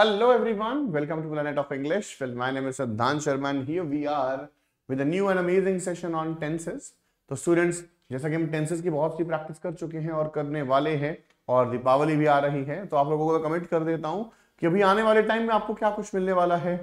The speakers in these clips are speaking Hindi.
Hello everyone, welcome to Planet of English. Well, my name is Siddhan Sharma and here we are with a new and amazing session on tenses. तो स्टूडेंट्स जैसा कि हम टेंसेस की बहुत सी प्रैक्टिस कर चुके हैं और करने वाले हैं और दीपावली भी आ रही है तो आप लोगों को कमेंट तो कर देता हूँ कि अभी आने वाले टाइम में आपको क्या कुछ मिलने वाला है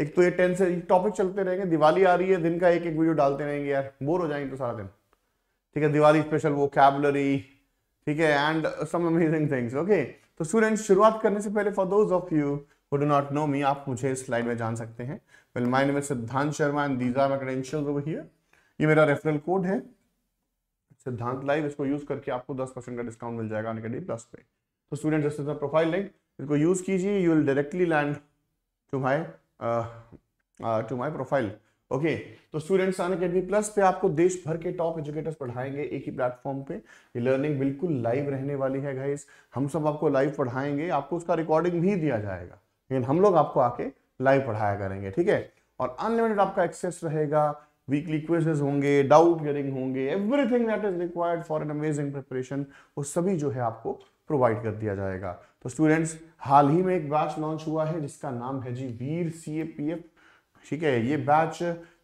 एक तो ये टेंसेस टॉपिक चलते रहेंगे दिवाली आ रही है दिन का एक एक वीडियो डालते रहेंगे यार बोर हो जाएंगे तो सारा दिन ठीक है दिवाली स्पेशल वो कैबलरी ठीक है and some amazing things okay तो स्टूडेंट्स शुरुआत करने से पहले for those of you who do not know me आप मुझे स्लाइड में जान सकते हैं well my name is Siddhant Sharma and these are my credentials over here ये मेरा रेफरल कोड है सिद्धांत लाइव इसको यूज करके आपको 10% का डिस्काउंट मिल जाएगा अनकेडमी प्लस पे तो student this is profile link इसको यूज कीजिए you will directly land to my to my profile okay तो स्टूडेंट्स अन अकेडमी प्लस पे आपको देश भर के टॉप एजुकेटर्स पढ़ाएंगे एक ही प्लेटफॉर्म पे ये लर्निंग बिल्कुल लाइव रहने वाली है गाइस हम सब आपको लाइव पढ़ाएंगे आपको उसका रिकॉर्डिंग भी दिया जाएगा लेकिन हम लोग आपको आके लाइव पढ़ाया करेंगे ठीक है और अनलिमिटेड आपका एक्सेस रहेगा वीकली क्वेजेस होंगे डाउट गरिंग होंगे everything that is required for an amazing preparation वो सभी जो है आपको प्रोवाइड कर दिया जाएगा तो स्टूडेंट्स हाल ही में एक बैच लॉन्च हुआ है जिसका नाम है जी वीर सी ए पी एफ ठीक है ये बैच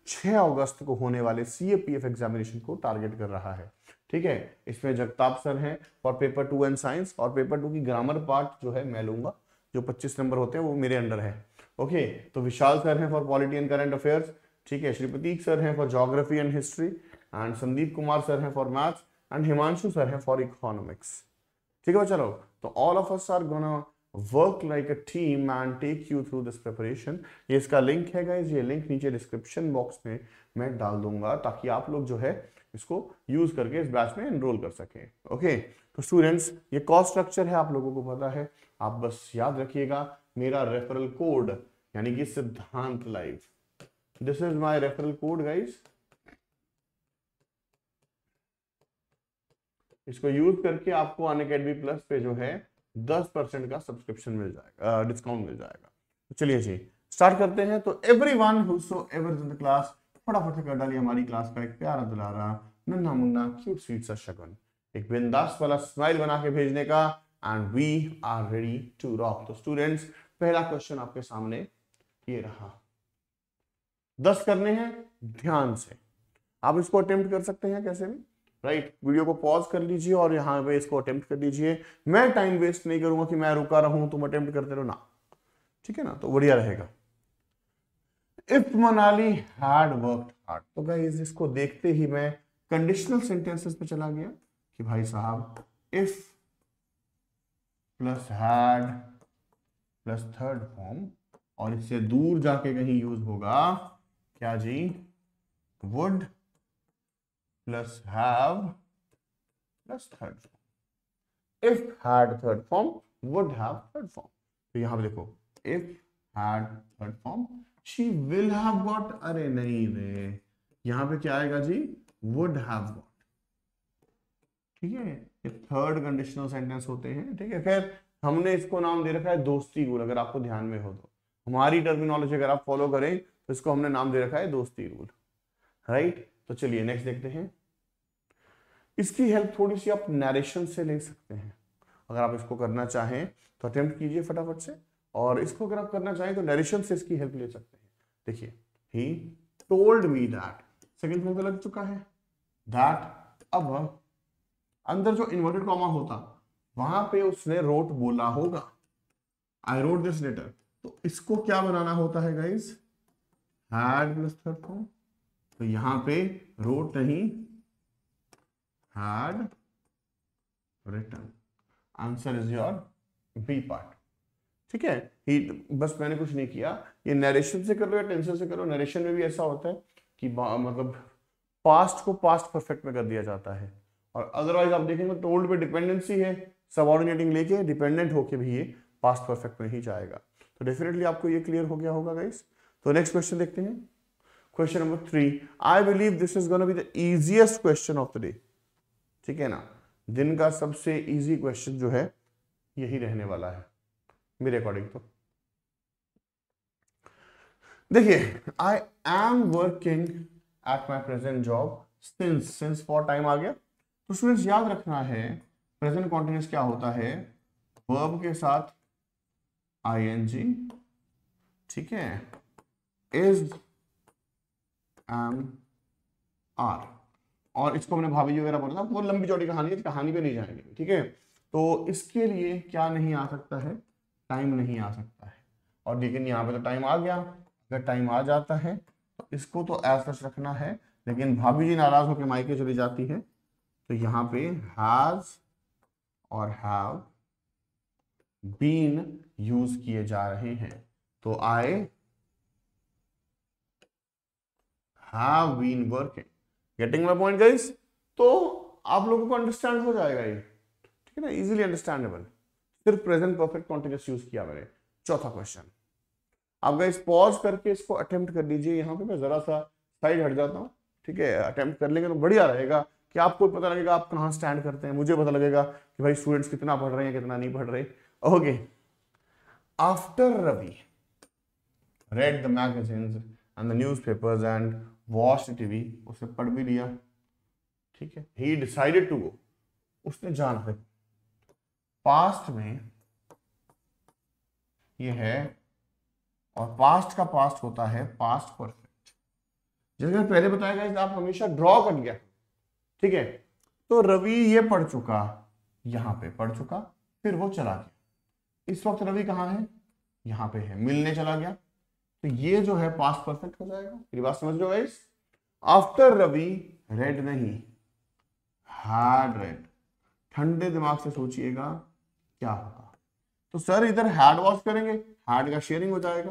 6 अगस्त को होने वाले सी एग्जामिनेशन को टारगेट कर रहा है ठीक है इसमें जगताप सर हैं और पेपर टू एंड साइंस और पेपर टू की ग्रामर पार्ट जो है मैं लूंगा जो 25 नंबर होते हैं वो मेरे अंडर है ओके तो विशाल सर हैं for polity and current affairs ठीक है श्री प्रतीक सर हैं for geography and history and Sandeep Kumar sir हैं for maths and Himanshu sir हैं फॉर इकोनॉमिक्स ठीक है चलो तो all of us are gonna work like a team and take you through this preparation ये इसका लिंक है गाइज ये लिंक नीचे डिस्क्रिप्शन बॉक्स में मैं डाल दूंगा ताकि आप लोग जो है इसको यूज करके इस बैच में एनरोल कर सकें ओके तो स्टूडेंट्स ये कॉस्ट स्ट्रक्चर है आप लोगों को पता है आप बस याद रखिएगा मेरा रेफरल कोड यानी कि Siddhant live this is my referral code guys इसको यूज करके आपको अन प्लस पे जो है दस परसेंट का सब्सक्रिप्शन मिल जाएगा डिस्काउंट मिल जाएगा तो चलिए जी स्टार्ट करते हैं तो everyone ever in the class फटाफट कर डाली हमारी क्लास का एक प्यारा दुलारा नन्ना मुन्ना क्यूट स्वीट सा शगन एक बिंदास वाला स्माइल बना के भेजने का and we are ready to rock तो स्टूडेंट्स पहला क्वेश्चन आपके सामने ये रहा दस करने हैं ध्यान से आप इसको अटेम्प्ट कर सकते हैं कैसे भी राइट right? वीडियो को पॉज कर लीजिए और यहाँ पे इसको अटेम्प्ट कर लीजिए मैं टाइम वेस्ट नहीं करूंगा कि मैं रुका रहा तुम अटेम्प्ट करते रहो ना ठीक है ना तो बढ़िया रहेगा if Manali hard work hard तो गाइज इसको देखते ही मैं कंडीशनल सेंटेंसेस पे चला गया कि भाई साहब if plus had plus third form और इससे दूर जाके कहीं यूज होगा क्या जी would plus have plus third form if had third form would have third form तो यहां पर देखो if had third form she will have got अरे नहीं रे यहां पे क्या आएगा जी वुड हैव गॉट ठीक है ये थर्ड कंडीशनल सेंटेंस होते हैं ठीक है खैर हमने इसको नाम दे रखा है दोस्ती रूल अगर आपको ध्यान में हो तो हमारी टर्मिनोलॉजी अगर आप फॉलो करें तो इसको हमने नाम दे रखा है दोस्ती रूल राइट right? तो चलिए नेक्स्ट देखते हैं इसकी हेल्प थोड़ी सी आप नरेशन से ले सकते हैं अगर आप इसको करना चाहें तो अटेम्प्ट कीजिए फटाफट से और इसको अगर आप करना चाहें तो नरेशन से इसकी हेल्प ले सकते हैं देखिए he told me that second form लग चुका है दैट अब अंदर जो इन्वर्टेड कॉमा होता वहां पे उसने रोट बोला होगा आई रोट दिस लेटर तो इसको क्या बनाना होता है guys had plus third form तो यहां पे रोट नहीं had written answer is your B part ठीक है ही बस मैंने कुछ नहीं किया ये नरेशन से करो या टेंशन से करो नरेशन में भी ऐसा होता है कि मतलब पास्ट को पास्ट परफेक्ट में कर दिया जाता है और अदरवाइज आप देखेंगे तो ओल्ड पे डिपेंडेंसी है सबॉर्डिनेटिंग लेके डिपेंडेंट होके भी ये पास्ट परफेक्ट में ही जाएगा तो डेफिनेटली आपको ये क्लियर हो गया होगा गाइस तो नेक्स्ट क्वेश्चन देखते हैं question number three I believe this is gonna be the easiest question of the day ठीक है ना दिन का सबसे इजी क्वेश्चन जो है यही रहने वाला है मेरे अकॉर्डिंग तो देखिए I am working at my present job since since for time आ गया तो स्टूडेंट्स याद रखना है प्रेजेंट कॉन्टिन्यूस क्या होता है वर्ब के साथ जी ठीक है इज एम um, आर और इसको हमने भाभी वगैरह बोला था वो लंबी चौड़ी कहानी है कहानी पे नहीं जाएंगे ठीक है तो इसके लिए क्या नहीं आ सकता है टाइम नहीं आ सकता है और लेकिन यहाँ पे तो टाइम आ गया अगर टाइम आ जाता है तो इसको तो एज रखना है लेकिन भाभी जी नाराज होकर मायके चली जाती है तो यहाँ पे हैज और हैव बीन यूज किए जा रहे हैं तो I have been working getting my point तो आप लोगों को अंडरस्टैंड हो जाएगा ये ठीक है ना अंडरस्टैंडेबल सिर्फ प्रेजेंट परफेक्ट कॉन्टिन्यूस यूज किया मैंने चौथा क्वेश्चन आप पॉज करके इसको अटेम्प्ट कर लीजिए यहाँ पे मैं जरा सा साइड हट जाता हूँ ठीक है अटेम्प्ट कर लेंगे तो बढ़िया रहेगा कि आपको पता लगेगा आप कहाँ स्टैंड करते हैं मुझे पता लगेगा कि भाई स्टूडेंट्स कितना पढ़ रहे हैं कितना नहीं पढ़ रहे okay after Ravi read the magazines and the paper and watch TV उसने पढ़ भी लिया ठीक है ही डिसाइडेड टू गो उसने जाना है पास्ट में ये है और पास्ट का पास्ट होता है पास्ट परफेक्ट जैसे पहले बताया गया आप हमेशा ड्रॉ कर गया ठीक है तो रवि ये पढ़ चुका यहां पे पढ़ चुका फिर वो चला गया इस वक्त रवि कहाँ है यहां पे है मिलने चला गया तो ये जो है पास्ट परफेक्ट हो जाएगा बात समझ लो गाइस आफ्टर रवि रेड नहीं हार्ड रेड ठंडे दिमाग से सोचिएगा क्या होगा तो सर इधर हार्ड वॉश करेंगे हार्ड का शेयरिंग हो जाएगा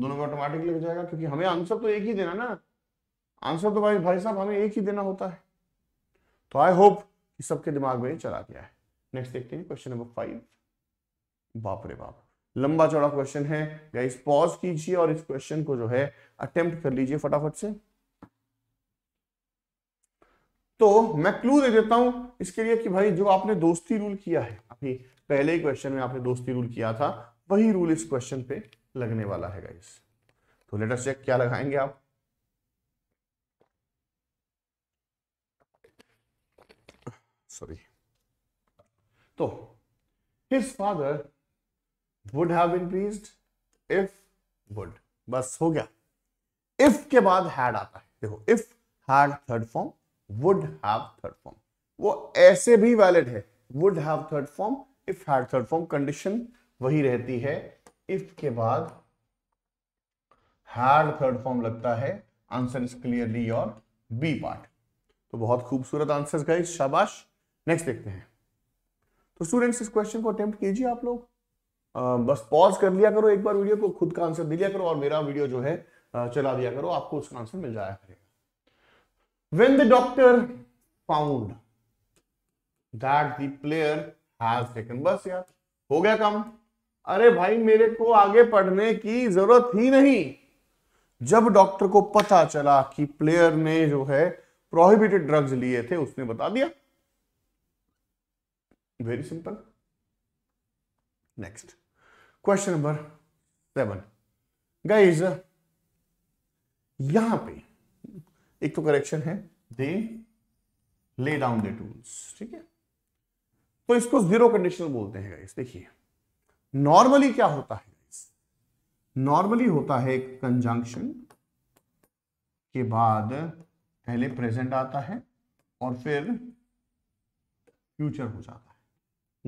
दोनों का ऑटोमेटिकली हो जाएगा क्योंकि हमें आंसर तो एक ही देना ना आंसर तो भाई भाई साहब हमें एक ही देना होता है तो आई होप सबके दिमाग में चला गया है नेक्स्ट देखते हैं क्वेश्चन नंबर फाइव बाप रे बाप लंबा चौड़ा क्वेश्चन है गाइस पॉज कीजिए और इस क्वेश्चन को जो है अटेम्प्ट कर लीजिए फटाफट से तो मैं क्लू दे देता हूं इसके लिए कि भाई जो आपने दोस्ती रूल किया है अभी पहले ही क्वेश्चन में आपने दोस्ती रूल किया था वही रूल इस क्वेश्चन पे लगने वाला है गाइस तो लेटर चेक क्या लगाएंगे आप सॉरी तो his father would have increase if would बस हो गया इफ के बाद हैड आता है देखो if had third form would have third form वो ऐसे भी वैलिड है would have third form if had third form condition वही रहती है इफ के बाद हैड थर्ड फॉर्म लगता है answer is clearly your B part तो बहुत खूबसूरत आंसर गाइस शाबाश नेक्स्ट देखते हैं तो स्टूडेंट्स इस क्वेश्चन को अटेम्प्ट कीजिए आप लोग बस पॉज कर लिया करो एक बार वीडियो को खुद का आंसर दे लिया करो और मेरा वीडियो जो है चला दिया करो आपको उसका आंसर मिल जाया करेगा when the doctor found that the layer बस यार हो गया काम अरे भाई मेरे को आगे पढ़ने की जरूरत ही नहीं जब डॉक्टर को पता चला कि प्लेयर ने जो है प्रोहिबिटेड ड्रग्स लिए थे उसने बता दिया very simple next question number seven guys यहां पे एक तो करेक्शन है दे ले डाउन द टूल्स ठीक है तो इसको जीरो कंडीशनल बोलते हैं गाइज देखिए नॉर्मली क्या होता है नॉर्मली होता है कंजंक्शन के बाद पहले प्रेजेंट आता है और फिर फ्यूचर हो जाता है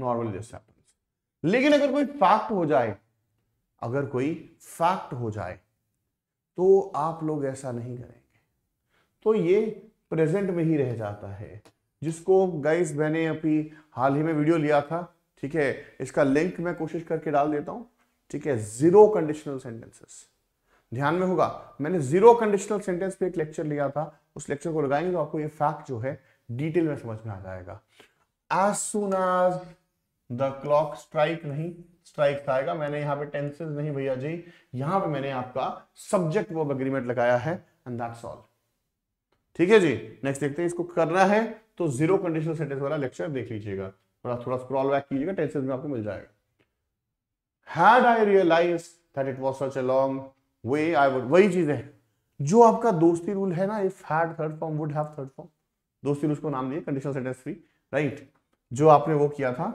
नॉर्मली जैसे आप लेकिन अगर कोई फैक्ट हो जाए अगर कोई फैक्ट हो जाए तो आप लोग ऐसा नहीं करेंगे तो ये प्रेजेंट में ही रह जाता है जिसको गाइस मैंने अभी हाल ही में वीडियो लिया था ठीक है इसका लिंक मैं कोशिश करके डाल देता हूं ठीक है जीरो कंडीशनल सेंटेंसेस ध्यान में होगा मैंने जीरो कंडीशनल सेंटेंस पे एक लेक्चर लिया था उस लेक्चर को लगाएंगे तो आपको ये फैक्ट जो है डिटेल में समझ में आ जाएगा as soon as the clock strike नहीं स्ट्राइक आएगा मैंने यहाँ पे टेंसेज नहीं भैया जी यहां पे मैंने आपका सब्जेक्ट वो अग्रीमेंट लगाया है एंड दैट्स ऑल ठीक है जी नेक्स्ट देखते हैं इसको करना है तो जीरो कंडीशनल सेंटेंस वाला लेक्चर देख लीजिएगा थोड़ा थोड़ा स्क्रॉल बैक कीजिएगा टेंसेज में आपको मिल जाएगा had I realize that it was such a long way I would वही चीज है जो आपका दोस्ती रूल है ना if had third form would have third form दोस्ती रूल को नाम दिए कंडीशनल सेंटेंस फ्री राइट जो आपने वो किया था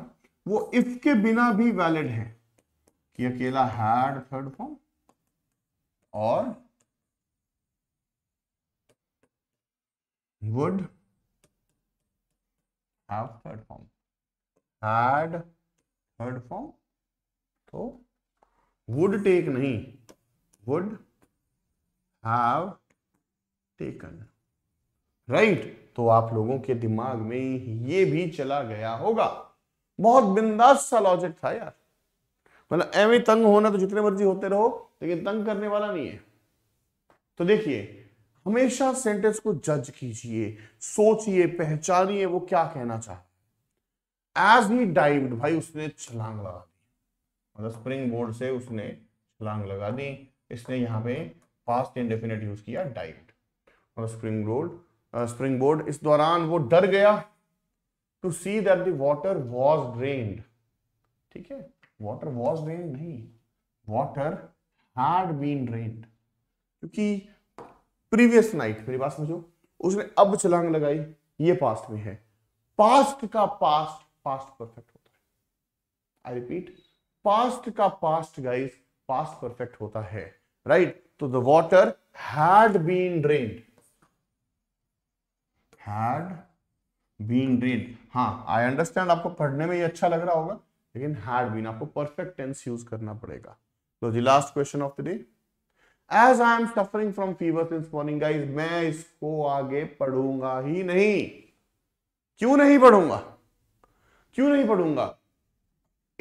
वो इफ के बिना भी वैलिड है कि अकेला हैड थर्ड फॉर्म और would have third form had third form तो वुड टेक नहीं वुड हैव टेकन राइट तो आप लोगों के दिमाग में ये भी चला गया होगा बहुत बिंदास सा लॉजिक था यार मतलब एवं तंग होना तो जितने मर्जी होते रहो लेकिन तंग करने वाला नहीं है तो देखिए हमेशा सेंटेंस को जज कीजिए सोचिए पहचानिए वो क्या कहना चाह एज ही डाइव्ड भाई उसने छलांग लगा दी मतलब स्प्रिंग बोर्ड से उसने छलांग लगा दी इसने यहां पे पास्ट इंडेफिनेट यूज किया डाइव्ड और स्प्रिंग बोर्ड स्प्रिंग बोर्ड इस दौरान वो डर गया to see that the water was drained ठीक है वॉटर वॉज ड्रेन्ड नहीं वॉटर हार्ड बीन ड्रेन्ड क्योंकि प्रीवियस नाइट मेरी बात समझो उसने अब छलांग लगाई ये पास्ट में है पास्ट का पास्ट पास्ट परफेक्ट होता है आई रिपीट पास्ट का पास्ट गाइस पास्ट परफेक्ट होता है राइट तो the water had been drained had been read हाँ आई अंडरस्टैंड आपको पढ़ने में ये अच्छा लग रहा होगा लेकिन हैड बीन आपको परफेक्ट टेंस यूज करना पड़ेगा तो जी last question of the day as I am suffering from fever since morning guys मैं इसको आगे पढ़ूंगा ही नहीं क्यों नहीं पढ़ूंगा क्यों नहीं पढ़ूंगा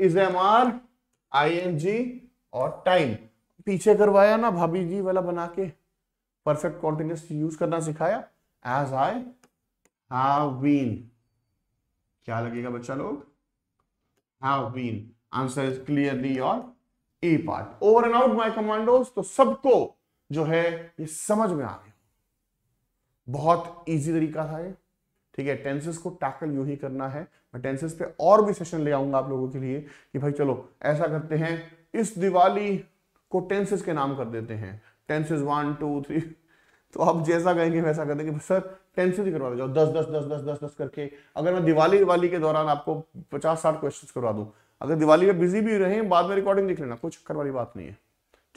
is M R I N G और टाइम पीछे करवाया ना भाभी जी वाला बना के परफेक्ट कॉन्टिन्यूस यूज करना सिखाया एज आई हावीन क्या लगेगा बच्चा लोग have been answer is clearly और A part over and out my commandos तो सबको जो है ये समझ में आ गया बहुत इजी तरीका था ये ठीक है टेंसेस को टैकल यू ही करना है मैं टेंसेस पे और भी सेशन ले आऊंगा आप लोगों के लिए कि भाई चलो ऐसा करते हैं इस दिवाली को टेंसेस के नाम कर देते हैं टेंसेस वन टू थ्री तो आप जैसा कहेंगे वैसा कर देंगे सर टेंशन से करवा जाओ दस दस दस दस दस दस करके अगर मैं दिवाली वाली के दौरान आपको पचास साठ क्वेश्चन करवा दूँ अगर दिवाली में बिजी भी रहे बाद में रिकॉर्डिंग देख लेना कुछ चक्कर वाली बात नहीं है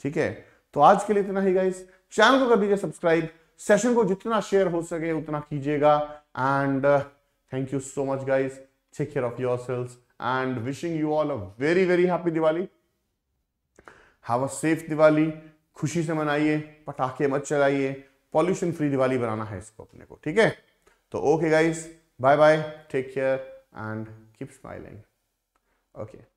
ठीक है तो आज के लिए इतना ही गाइस चैनल को कर दीजिए सब्सक्राइब सेशन को जितना शेयर हो सके उतना कीजिएगा and thank you so much guys take care of your selves and wishing you all a very very happy Diwali have a safe Diwali खुशी से मनाइए पटाखे मत चलाइए पॉल्यूशन फ्री दिवाली बनाना है इसको अपने को ठीक है तो okay guys bye bye take care and keep smiling okay